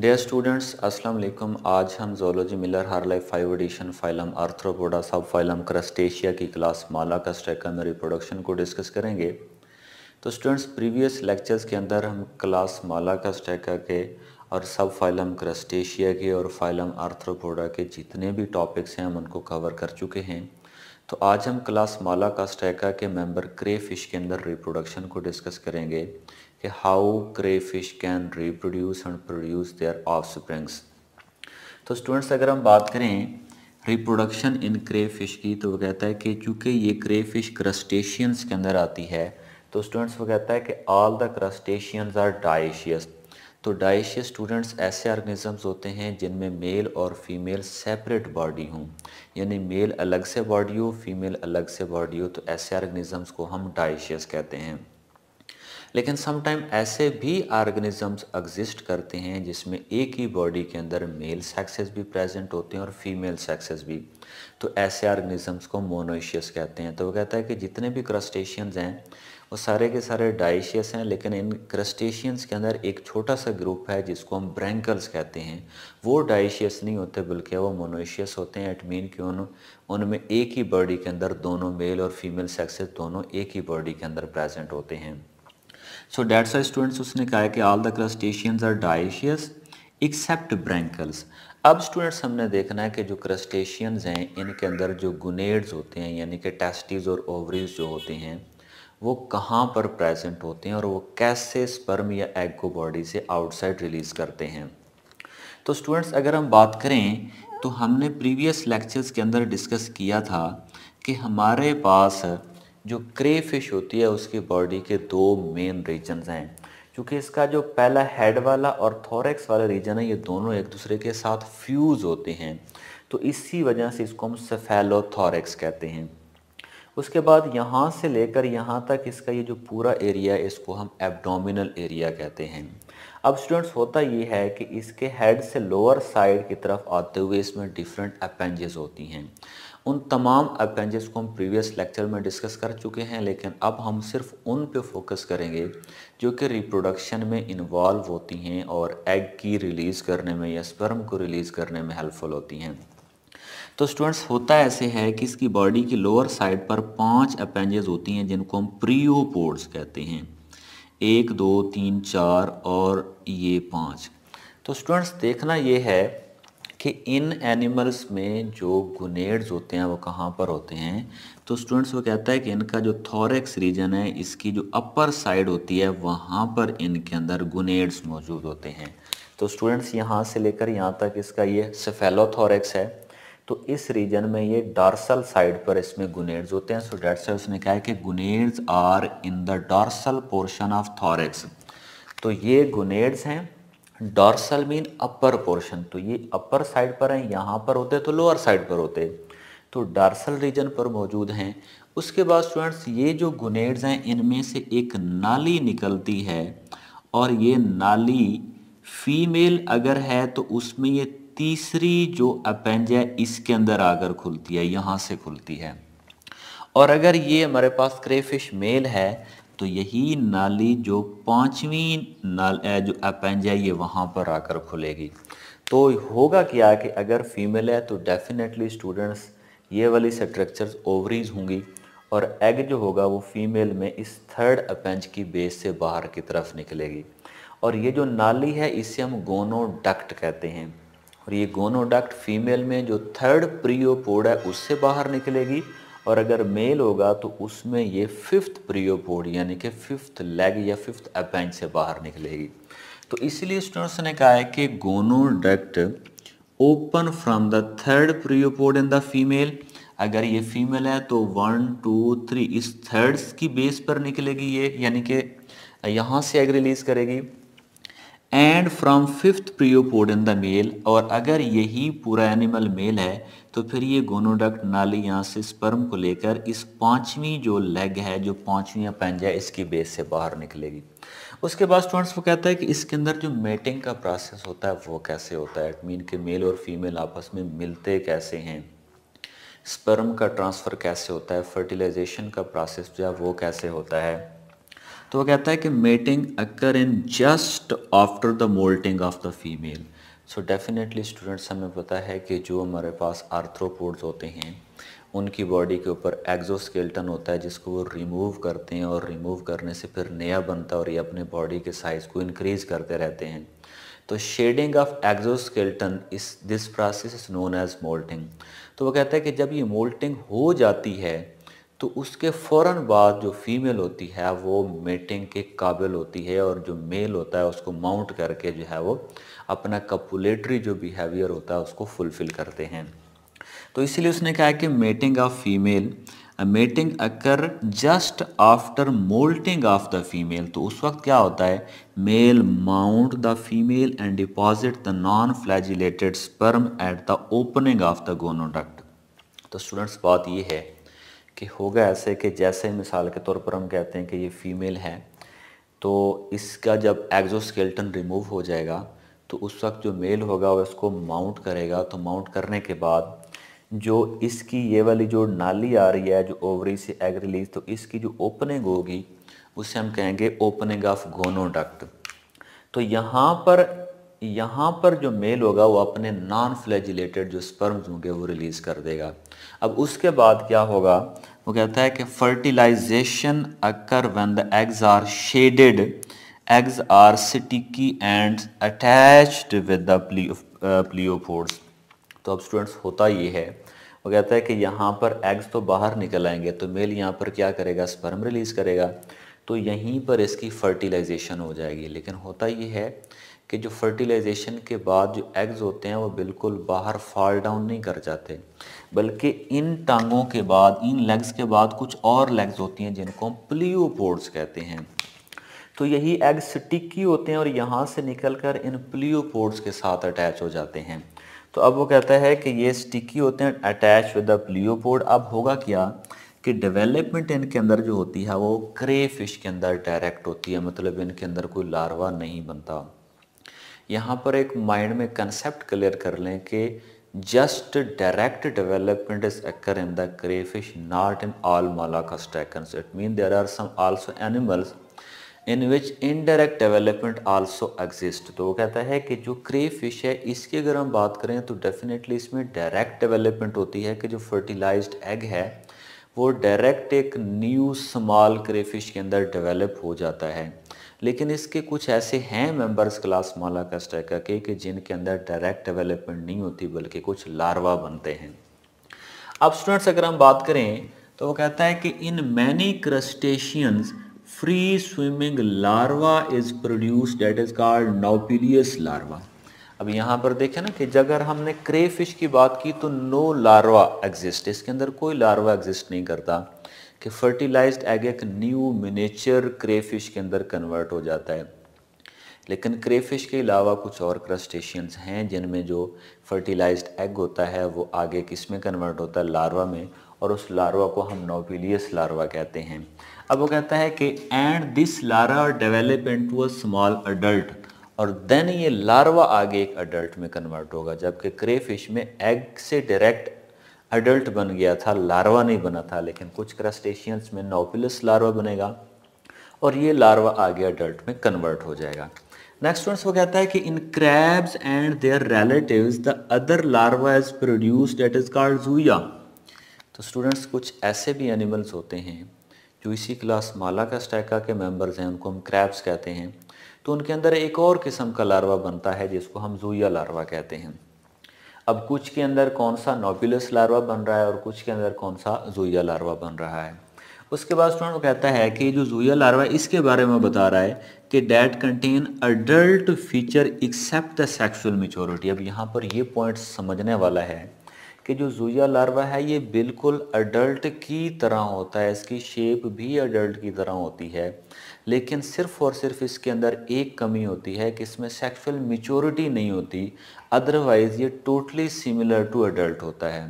dear students अस्सलाम वालेकुम आज हम zoology Miller Harley five edition phylum arthropoda subphylum crustacea की क्लास माला का में रिप्रोडक्शन को डिस्कस करेंगे तो स्टूडेंट्स प्रीवियस लेक्चर्स के अंदर हम क्लास माला का स्ट्रैका के और सब फाइलम क्रस्टेशिया के और फाइलम आर्थ्रोपोडा के जितने भी टॉपिक्स हैं हम उनको कवर कर चुके हैं तो आज हम क्लास माला का के मेम्बर क्रे फिश के अंदर रिप्रोडक्शन को डिस्कस करेंगे कि how crayfish can reproduce and produce their offsprings तो स्टूडेंट्स अगर हम बात करें रिप्रोडक्शन इन क्रे फिश की तो वो कहता है कि चूँकि ये क्रे फिश क्रस्टेशियंस के अंदर आती है तो स्टूडेंट्स वो कहता है कि all the crustaceans are dioecious तो डाइशियस स्टूडेंट्स ऐसे ऑर्गेनिजम्स होते हैं जिनमें मेल और फीमेल सेपरेट बॉडी हों यानी मेल अलग से बॉडी हो फीमेल अलग से बॉडी हो तो ऐसे ऑर्गेनिजम्स को हम डाइशियस कहते हैं लेकिन समटाइम ऐसे भी ऑर्गेनिजम्स एग्जिस्ट करते हैं जिसमें एक ही बॉडी के अंदर मेल सेक्सेस भी प्रेजेंट होते हैं और फीमेल सेक्सेस भी तो ऐसे ऑर्गेनिजम्स को मोनोशियस कहते हैं तो वो कहता है कि जितने भी क्रस्टेशियंस हैं वो सारे के सारे डाइशियस हैं लेकिन इन क्रस्टेशियंस के अंदर एक छोटा सा ग्रुप है जिसको हम ब्रैंकल्स कहते हैं वो डाइशियस नहीं होते बल्कि वो मोनोशियस होते हैं इट मीन कि उनमें एक ही बॉडी के अंदर दोनों मेल और फीमेल सेक्सेस दोनों एक ही बॉडी के अंदर प्रेजेंट होते हैं सो that's आई स्टूडेंट्स उसने कहा है कि all the crustaceans are dioecious except barnacles अब स्टूडेंट्स हमने देखना है कि जो क्रस्टेशियंस हैं इनके अंदर जो गुनेड्स होते हैं यानी कि टेस्टिस और ओवरीज जो होते हैं वो कहाँ पर प्रेजेंट होते हैं और वो कैसे स्पर्म या एग को बॉडी से आउटसाइड रिलीज़ करते हैं तो स्टूडेंट्स अगर हम बात करें तो हमने प्रीवियस लेक्चर्स के अंदर डिस्कस किया था कि हमारे पास जो क्रे फिश होती है उसकी बॉडी के दो मेन रीजन्स हैं क्योंकि इसका जो पहला हेड वाला और थोरेक्स वाला रीजन है ये दोनों एक दूसरे के साथ फ्यूज़ होते हैं तो इसी वजह से इसको हम सेफेलोथोरेक्स कहते हैं उसके बाद यहाँ से लेकर यहाँ तक इसका ये जो पूरा एरिया है इसको हम एब्डोमिनल एरिया कहते हैं अब स्टूडेंट्स होता ये है कि इसके हेड से लोअर साइड की तरफ आते हुए इसमें डिफरेंट अपेंजेस होती हैं उन तमाम अपेंजेस को हम प्रीवियस लेक्चर में डिस्कस कर चुके हैं लेकिन अब हम सिर्फ उन पे फोकस करेंगे जो कि रिप्रोडक्शन में इन्वॉल्व होती हैं और एग की रिलीज़ करने में या स्पर्म को रिलीज़ करने में हेल्पफुल होती हैं तो स्टूडेंट्स होता ऐसे है कि इसकी बॉडी की लोअर साइड पर पांच अपेंजेस होती हैं जिनको हम प्रियोपोर्ड्स कहते हैं एक दो तीन चार और ये पाँच तो स्टूडेंट्स देखना ये है कि इन एनिमल्स में जो गुनेड्स होते हैं वो कहाँ पर होते हैं तो स्टूडेंट्स वो कहता है कि इनका जो थॉरेक्स रीजन है इसकी जो अपर साइड होती है वहाँ पर इनके अंदर गुनेड्स मौजूद होते हैं तो स्टूडेंट्स यहाँ से लेकर यहाँ तक इसका ये सेफेलोथॉरेक्स है तो इस रीजन में ये डार्सल साइड पर इसमें गुनेड्स होते हैं सो डेट से उसने कहा है कि gonads are in the dorsal portion of thorax तो ये गुनेड्स हैं डॉर्सल मीन अपर पोर्शन तो ये अपर साइड पर हैं यहाँ पर होते तो लोअर साइड पर होते तो डार्सल रीजन पर मौजूद हैं उसके बाद स्टूडेंट्स ये जो गुनेड्स हैं इनमें से एक नाली निकलती है और ये नाली फीमेल अगर है तो उसमें ये तीसरी जो अपेंज है इसके अंदर आकर खुलती है यहाँ से खुलती है और अगर ये हमारे पास क्रेफिश मेल है तो यही नाली जो पाँचवीं नाल जो अपेंज है ये वहाँ पर आकर खुलेगी तो होगा क्या कि अगर फीमेल है तो डेफिनेटली स्टूडेंट्स ये वाली स्ट्रक्चर ओवरीज होंगी और एग जो होगा वो फीमेल में इस थर्ड अपेंज की बेस से बाहर की तरफ निकलेगी और ये जो नाली है इसे हम गोनोडक्ट कहते हैं और ये गोनोडक्ट फीमेल में जो थर्ड प्रियोपोड है उससे बाहर निकलेगी और अगर मेल होगा तो उसमें ये फिफ्थ प्रियोपोड यानी कि फिफ्थ लेग या फिफ्थ अपेंज से बाहर निकलेगी तो इसलिए स्टूडेंट्स ने कहा है कि gonoduct open from the third pereopod in the female अगर ये फीमेल है तो वन टू थ्री इस थर्ड्स की बेस पर निकलेगी ये यानी कि यहाँ से एग रिलीज करेगी and from fifth pereopod in the male और अगर यही पूरा एनिमल मेल है तो फिर ये गोनोडक्ट नाली यहाँ से स्पर्म को लेकर इस पांचवी जो लेग है जो पांचवी है इसकी बेस से बाहर निकलेगी उसके बाद स्टूडेंट्स वो कहता है कि इसके अंदर जो मेटिंग का प्रोसेस होता है वो कैसे होता है मीन कि मेल और फीमेल आपस में मिलते कैसे हैं स्पर्म का ट्रांसफ़र कैसे होता है फर्टिलाइजेशन का प्रोसेस जो है वो कैसे होता है तो वो कहता है कि mating occur in just after the moulting of the female so definitely students हमें पता है कि जो हमारे पास आर्थ्रोपोड्स होते हैं उनकी बॉडी के ऊपर एग्जोस्केल्टन होता है जिसको वो रिमूव करते हैं और रिमूव करने से फिर नया बनता है और ये अपने बॉडी के साइज़ को इंक्रीज़ करते रहते हैं तो shedding of exoskeleton is this process is known as moulting तो वो कहता है कि जब ये मोल्टिंग हो जाती है तो उसके फ़ौर बाद जो फीमेल होती है वो मेटिंग के काबिल होती है और जो मेल होता है उसको माउंट करके जो है वो अपना कपुलेटरी जो बिहेवियर होता है उसको फुलफ़िल करते हैं तो इसलिए उसने कहा कि mating of female mating occur just after moulting of the female तो उस वक्त क्या होता है male mount the female and deposit the non flagellated sperm at the opening of the gonoduct तो स्टूडेंट्स बात ये है कि होगा ऐसे कि जैसे मिसाल के तौर पर हम कहते हैं कि ये फीमेल है तो इसका जब एग्जोस्केल्टन रिमूव हो जाएगा तो उस वक्त जो मेल होगा वो इसको माउंट करेगा तो माउंट करने के बाद जो इसकी ये वाली जो नाली आ रही है जो ओवरी से एग रिलीज तो इसकी जो ओपनिंग होगी उसे हम कहेंगे ओपनिंग ऑफ गोनोडक्ट तो यहाँ पर यहाँ पर जो मेल होगा वो अपने नॉन फ्लैजिलेटेड जो स्पर्म्स होंगे वो रिलीज़ कर देगा अब उसके बाद क्या होगा वो कहता है कि fertilisation occur when the eggs are shedded eggs are sticky and attached with the pleopods तो अब स्टूडेंट्स होता ये है वो कहता है कि यहाँ पर एग्स तो बाहर निकल आएंगे तो मेल यहाँ पर क्या करेगा स्पर्म रिलीज़ करेगा तो यहीं पर इसकी फर्टिलाइजेशन हो जाएगी लेकिन होता ये है कि जो फर्टिलाइजेशन के बाद जो एग्ज़ होते हैं वो बिल्कुल बाहर फॉल डाउन नहीं कर जाते बल्कि इन टांगों के बाद इन लेग्स के बाद कुछ और लेग्स होती हैं जिनको हम प्लियोपोड्स कहते हैं तो यही एग्स स्टिकी होते हैं और यहाँ से निकल कर इन प्लियोपोड्स के साथ अटैच हो जाते हैं तो अब वो कहता है कि ये स्टिकी होते हैं अटैच विद द प्लियोपोड अब होगा क्या कि डेवलपमेंट इनके अंदर जो होती है वो क्रे फिश के अंदर डायरेक्ट होती है मतलब इनके अंदर कोई लार्वा नहीं बनता यहाँ पर एक माइंड में कंसेप्ट क्लियर कर लें कि just direct development is occur in the crayfish not in all molluscs attackers it mean there are some also animals in which indirect development also exist तो वो कहता है कि जो क्रे फिश है इसकी अगर हम बात करें तो डेफिनेटली इसमें डायरेक्ट डेवलपमेंट होती है कि जो फर्टिलाइज एग है वो डायरेक्ट एक न्यू स्मॉल क्रे फिश के अंदर डेवलप हो जाता है लेकिन इसके कुछ ऐसे हैं मेंबर्स क्लास माला स्टैक के कि जिनके अंदर डायरेक्ट डेवलपमेंट नहीं होती बल्कि कुछ लार्वा बनते हैं अब स्टूडेंट्स अगर हम बात करें तो वो कहता है कि in many crustaceans free swimming larva is produce that is called nauplius larva अब यहाँ पर देखें ना कि अगर हमने क्रे फिश की बात की तो नो लार्वा एग्जिस्ट इसके अंदर कोई लार्वा एग्जिस्ट नहीं करता कि फर्टिलाइज्ड एग एक न्यू मिनेचर क्रेफिश के अंदर कन्वर्ट हो जाता है लेकिन क्रेफिश के अलावा कुछ और क्रस्टेशियंस हैं जिनमें जो फर्टिलाइज्ड एग होता है वो आगे किस में कन्वर्ट होता है लार्वा में और उस लार्वा को हम नोपिलियस लार्वा कहते हैं अब वो कहता है कि and this larva develop to a small adult और देन ये लार्वा आगे एक अडल्ट में कन्वर्ट होगा जबकि क्रेफिश में एग से डायरेक्ट अडल्ट बन गया था लार्वा नहीं बना था लेकिन कुछ क्रस्टेशियंस में नोपिलस लार्वा बनेगा और ये लार्वा आगे अडल्ट में कन्वर्ट हो जाएगा नेक्स्ट स्टूडेंट्स वो कहता है कि in crabs and their relatives the other larva is produce that is called zoea तो स्टूडेंट्स कुछ ऐसे भी एनिमल्स होते हैं जो इसी क्लास माला का स्टैका के मेम्बर्स हैं उनको हम क्रैब्स कहते हैं तो उनके अंदर एक और किस्म का लार्वा बनता है जिसको हम जूया लार्वा कहते हैं अब कुछ के अंदर कौन सा नोपुलस लार्वा बन रहा है और कुछ के अंदर कौन सा जूया लार्वा बन रहा है उसके बाद स्टूडेंट कहता है कि जो जूया लार्वा इसके बारे में बता रहा है कि that contain adult feature except the sexual maturity अब यहाँ पर ये पॉइंट समझने वाला है कि जो जूया लार्वा है ये बिल्कुल अडल्ट की तरह होता है इसकी शेप भी अडल्ट की तरह होती है लेकिन सिर्फ और सिर्फ इसके अंदर एक कमी होती है कि इसमें सेक्सुअल मेच्योरिटी नहीं होती अदरवाइज़ ये टोटली सिमिलर टू अडल्ट होता है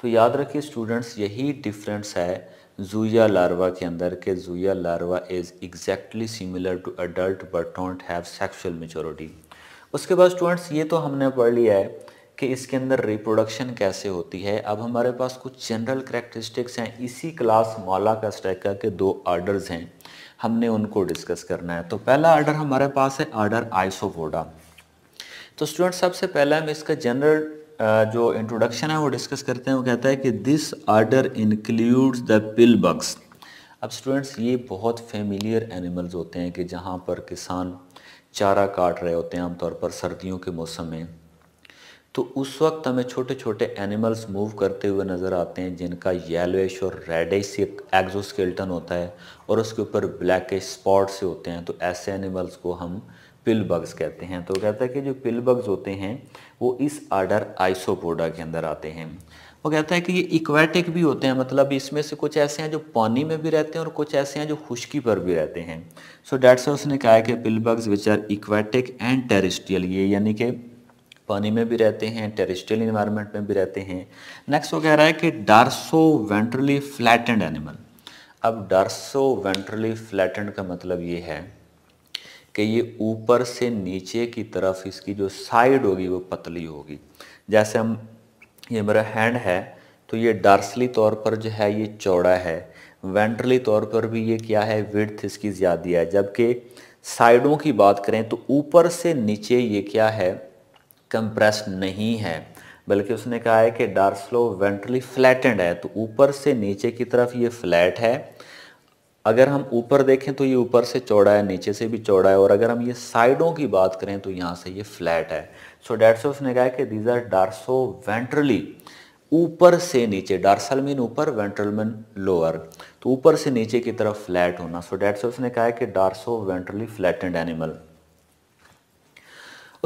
तो याद रखिए स्टूडेंट्स यही डिफरेंस है जूया लार्वा के अंदर के zoea larva is exactly similar to adult but don't have sexual maturity उसके बाद स्टूडेंट्स ये तो हमने पढ़ लिया है कि इसके अंदर रिप्रोडक्शन कैसे होती है अब हमारे पास कुछ जनरल करेक्ट्रिस्टिक्स हैं इसी क्लास मौला का स्टैका के दो आर्डर्स हैं हमने उनको डिस्कस करना है तो पहला आर्डर हमारे पास है आर्डर आइसोवोडा तो स्टूडेंट सबसे पहले हम इसका जनरल जो इंट्रोडक्शन है वो डिस्कस करते हैं वो कहता है कि this order includes the pill bugs अब स्टूडेंट्स ये बहुत फेमिलियर एनिमल्स होते हैं कि जहाँ पर किसान चारा काट रहे होते हैं आमतौर पर सर्दियों के मौसम में तो उस वक्त हमें छोटे छोटे एनिमल्स मूव करते हुए नज़र आते हैं जिनका येलोइश और रेडिश एग्जोस्केल्टन होता है और उसके ऊपर ब्लैकिश से होते हैं तो ऐसे एनिमल्स को हम पिल बग्स कहते हैं तो कहता है कि जो पिल बग्स होते हैं वो इस आर्डर आइसोपोडा के अंदर आते हैं वो कहता है कि ये इक्वेटिक भी होते हैं मतलब इसमें से कुछ ऐसे हैं जो पानी में भी रहते हैं और कुछ ऐसे हैं जो खुश्की पर भी रहते हैं सो so डेट्स उसने कहा है कि pill bugs which are aquatic and terrestrial ये यानी कि पानी में भी रहते हैं टेरिस्ट्रियल इन्वायरमेंट में भी रहते हैं नेक्स्ट वो कह रहा है कि डार्सो वेंट्रली फ्लैटेंड एनिमल अब डार्सो वेंट्रली फ्लैटेंड का मतलब ये है कि ये ऊपर से नीचे की तरफ इसकी जो साइड होगी वो पतली होगी जैसे हम ये मेरा हैंड है तो ये डार्सली तौर पर जो है ये चौड़ा है वेंट्रली तौर पर भी ये क्या है विड्थ इसकी ज़्यादा है जबकि साइडों की बात करें तो ऊपर से नीचे ये क्या है कंप्रेस नहीं है बल्कि उसने कहा है कि डार्सलो वेंट्रली फ्लैटेंड है तो ऊपर से नीचे की तरफ ये फ्लैट है अगर हम ऊपर देखें तो ये ऊपर से चौड़ा है नीचे से भी चौड़ा है और अगर हम ये साइडों की बात करें तो यहाँ से ये फ्लैट है सो डेट्स उसने कहा है कि दीज आर डार्सो वेंट्रली ऊपर से नीचे डार्सल मीन ऊपर वेंट्रल मीन लोअर तो ऊपर से नीचे की तरफ फ्लैट होना सो डेट्स उसने कहा है कि डार्सो वेंट्रली फ्लैटेंड एनिमल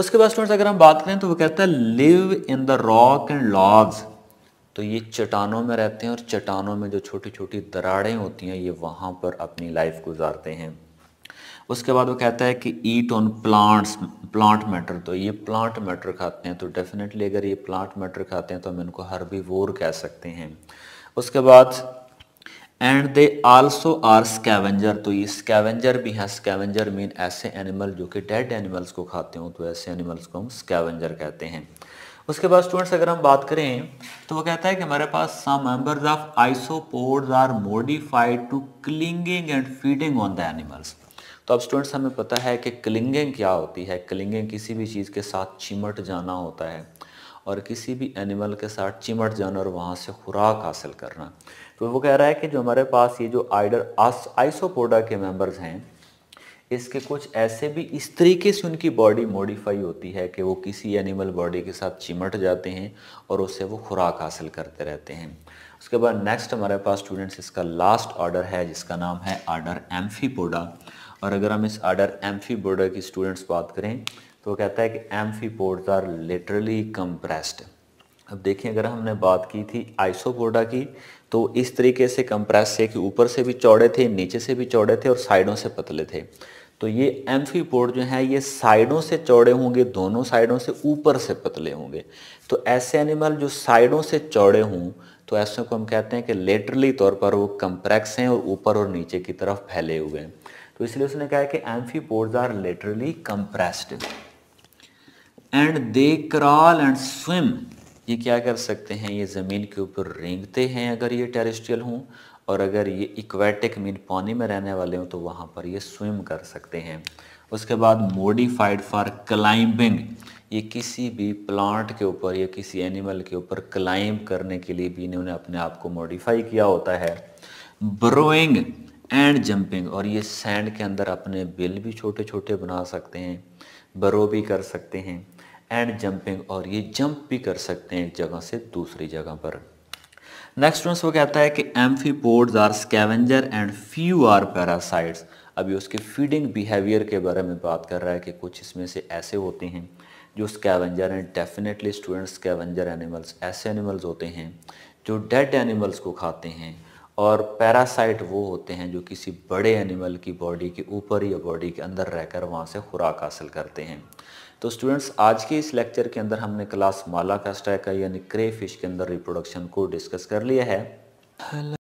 उसके बाद स्टूडेंट्स अगर हम बात करें तो वो कहता है live in the rock and logs तो ये चट्टानों में रहते हैं और चट्टानों में जो छोटी छोटी दरारें होती हैं ये वहाँ पर अपनी लाइफ गुजारते हैं उसके बाद वो कहता है कि eat on plants plant matter तो ये प्लांट मैटर खाते हैं तो डेफिनेटली अगर ये प्लांट मैटर खाते हैं तो हम इनको हर्बीवोर कह सकते हैं उसके बाद and they also are scavenger तो ये स्कैवेंजर भी हैं स्कैवेंजर मीन ऐसे एनिमल जो कि डेड एनिमल्स को खाते हो तो ऐसे एनिमल्स को हम स्कैवेंजर कहते हैं उसके बाद स्टूडेंट्स अगर हम बात करें तो वो कहता है कि हमारे पास some members of isopods are modified to clinging and feeding on the animals तो अब स्टूडेंट्स हमें पता है कि क्लिंगिंग क्या होती है क्लिंगिंग किसी भी चीज़ के साथ चिमट जाना होता है और किसी भी एनिमल के साथ चिमट जाना और वहाँ से खुराक हासिल करना तो वो कह रहा है कि जो हमारे पास ये जो आइडर आइसोपोडा के मेंबर्स हैं इसके कुछ ऐसे भी इस तरीके से उनकी बॉडी मॉडिफाई होती है कि वो किसी एनिमल बॉडी के साथ चिमट जाते हैं और उससे वो खुराक हासिल करते रहते हैं उसके बाद नेक्स्ट हमारे पास स्टूडेंट्स इसका लास्ट ऑर्डर है जिसका नाम है आर्डर एम्फीपोडा और अगर हम इस आर्डर एम्फीपोडा की स्टूडेंट्स बात करें तो कहता है कि एम्फीपोड्स आर लिटरली कंप्रेस्ड अब देखिए अगर हमने बात की थी आइसोपोडा की तो इस तरीके से कंप्रेस थे कि ऊपर से भी चौड़े थे नीचे से भी चौड़े थे और साइडों से पतले थे तो ये एम्फीपोड जो है ये साइडों से चौड़े होंगे दोनों साइडों से ऊपर से पतले होंगे तो ऐसे एनिमल जो साइडों से चौड़े हों तो ऐसे को हम कहते हैं कि लेटरली तौर पर वो कंप्रेक्स हैं और ऊपर और नीचे की तरफ फैले हुए हैं तो इसलिए उसने कहा है कि amphipods are laterally compressed and they crawl and swim ये क्या कर सकते हैं ये ज़मीन के ऊपर रेंगते हैं अगर ये टेरेस्ट्रियल हों और अगर ये इक्वेटिक मीन पानी में रहने वाले हों तो वहाँ पर ये स्विम कर सकते हैं उसके बाद मोडिफाइड फॉर क्लाइंबिंग ये किसी भी प्लांट के ऊपर या किसी एनिमल के ऊपर क्लाइंब करने के लिए भी इन्होंने अपने आप को मॉडिफाई किया होता है ब्रोइंग एंड जंपिंग और ये सैंड के अंदर अपने बिल भी छोटे छोटे बना सकते हैं बरो भी कर सकते हैं एंड जंपिंग और ये जंप भी कर सकते हैं एक जगह से दूसरी जगह पर नेक्स्ट वो कहता है कि amphipods are scavenger and few are parasites अभी उसके फीडिंग बिहेवियर के बारे में बात कर रहा है कि कुछ इसमें से ऐसे होते हैं जो scavenger and definitely students scavenger animals ऐसे एनिमल्स होते हैं जो डेड एनिमल्स को खाते हैं और पैरासाइट वो होते हैं जो किसी बड़े एनिमल की बॉडी के ऊपर या बॉडी के अंदर रहकर वहाँ से खुराक हासिल करते हैं तो स्टूडेंट्स आज के इस लेक्चर के अंदर हमने क्लास माला का स्टैका यानी क्रे फिश के अंदर रिप्रोडक्शन को डिस्कस कर लिया है